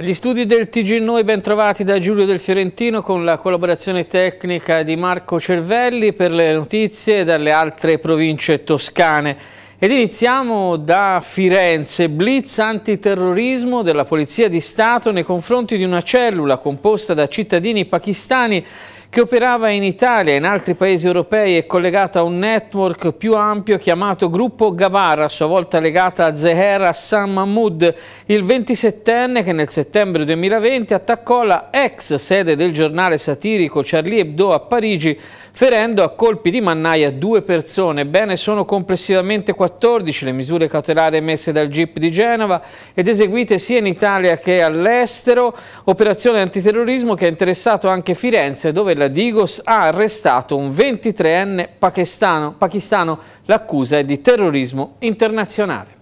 Gli studi del TG Noi ben trovati da Giulio Del Fiorentino con la collaborazione tecnica di Marco Cervelli per le notizie dalle altre province toscane. Ed iniziamo da Firenze, blitz antiterrorismo della Polizia di Stato nei confronti di una cellula composta da cittadini pakistani che operava in Italia e in altri paesi europei è collegata a un network più ampio chiamato Gruppo Gabar, a sua volta legata a Zeher Hassan Mahmoud, il 27enne che nel settembre 2020 attaccò la ex sede del giornale satirico Charlie Hebdo a Parigi, ferendo a colpi di mannaia due persone. Bene, sono complessivamente 14 le misure cautelari emesse dal GIP di Genova ed eseguite sia in Italia che all'estero, operazione antiterrorismo che ha interessato anche Firenze, dove della Digos ha arrestato un 23enne pakistano. pakistano L'accusa è di terrorismo internazionale.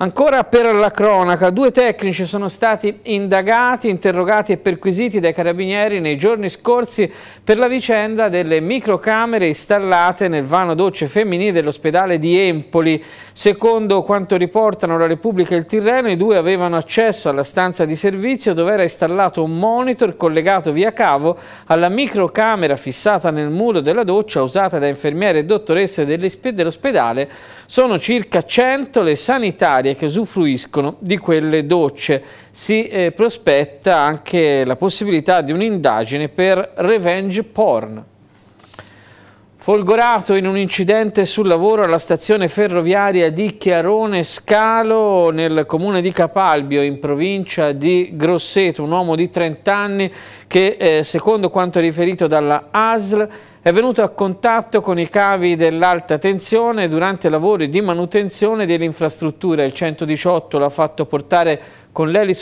Ancora per la cronaca, due tecnici sono stati indagati, interrogati e perquisiti dai carabinieri nei giorni scorsi per la vicenda delle microcamere installate nel vano docce femminile dell'ospedale di Empoli. Secondo quanto riportano la Repubblica e il Tirreno, i due avevano accesso alla stanza di servizio dove era installato un monitor collegato via cavo alla microcamera fissata nel muro della doccia usata da infermiere e dottoresse dell'ospedale. Sono circa 100 le sanitarie primarie che usufruiscono di quelle docce. Si eh, prospetta anche la possibilità di un'indagine per revenge porn. Folgorato in un incidente sul lavoro alla stazione ferroviaria di Chiarone Scalo nel comune di Capalbio in provincia di Grosseto, un uomo di 30 anni che eh, secondo quanto riferito dalla ASL è venuto a contatto con i cavi dell'alta tensione durante lavori di manutenzione dell'infrastruttura. Il 118 l'ha fatto portare con l'eli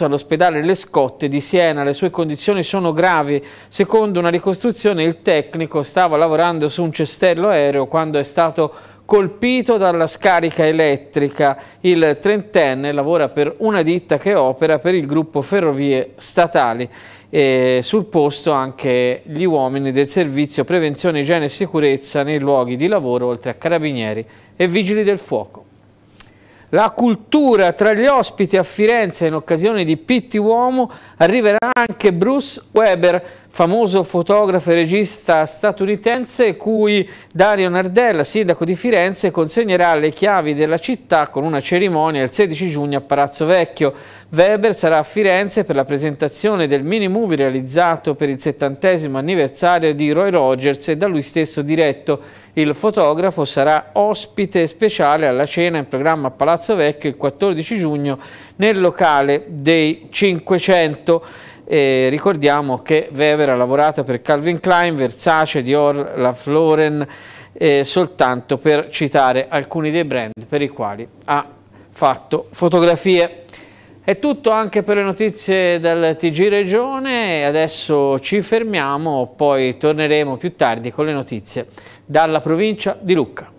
all'ospedale Le Scotte di Siena. Le sue condizioni sono gravi. Secondo una ricostruzione il tecnico stava lavorando su un cestello aereo quando è stato colpito dalla scarica elettrica. Il trentenne lavora per una ditta che opera per il gruppo Ferrovie Statali. E sul posto anche gli uomini del servizio prevenzione, igiene e sicurezza nei luoghi di lavoro, oltre a carabinieri e vigili del fuoco. La cultura tra gli ospiti a Firenze in occasione di Pitti Uomo arriverà anche Bruce Weber, famoso fotografo e regista statunitense cui Dario Nardella, sindaco di Firenze, consegnerà le chiavi della città con una cerimonia il 16 giugno a Palazzo Vecchio. Weber sarà a Firenze per la presentazione del mini-movie realizzato per il 70 anniversario di Roy Rogers e da lui stesso diretto. Il fotografo sarà ospite speciale alla cena in programma a Palazzo Vecchio il 14 giugno nel locale dei 500. E ricordiamo che Weber ha lavorato per Calvin Klein, Versace, Dior, La Lauren, eh, soltanto per citare alcuni dei brand per i quali ha fatto fotografie. È tutto anche per le notizie dal TG Regione, adesso ci fermiamo, poi torneremo più tardi con le notizie dalla provincia di Lucca.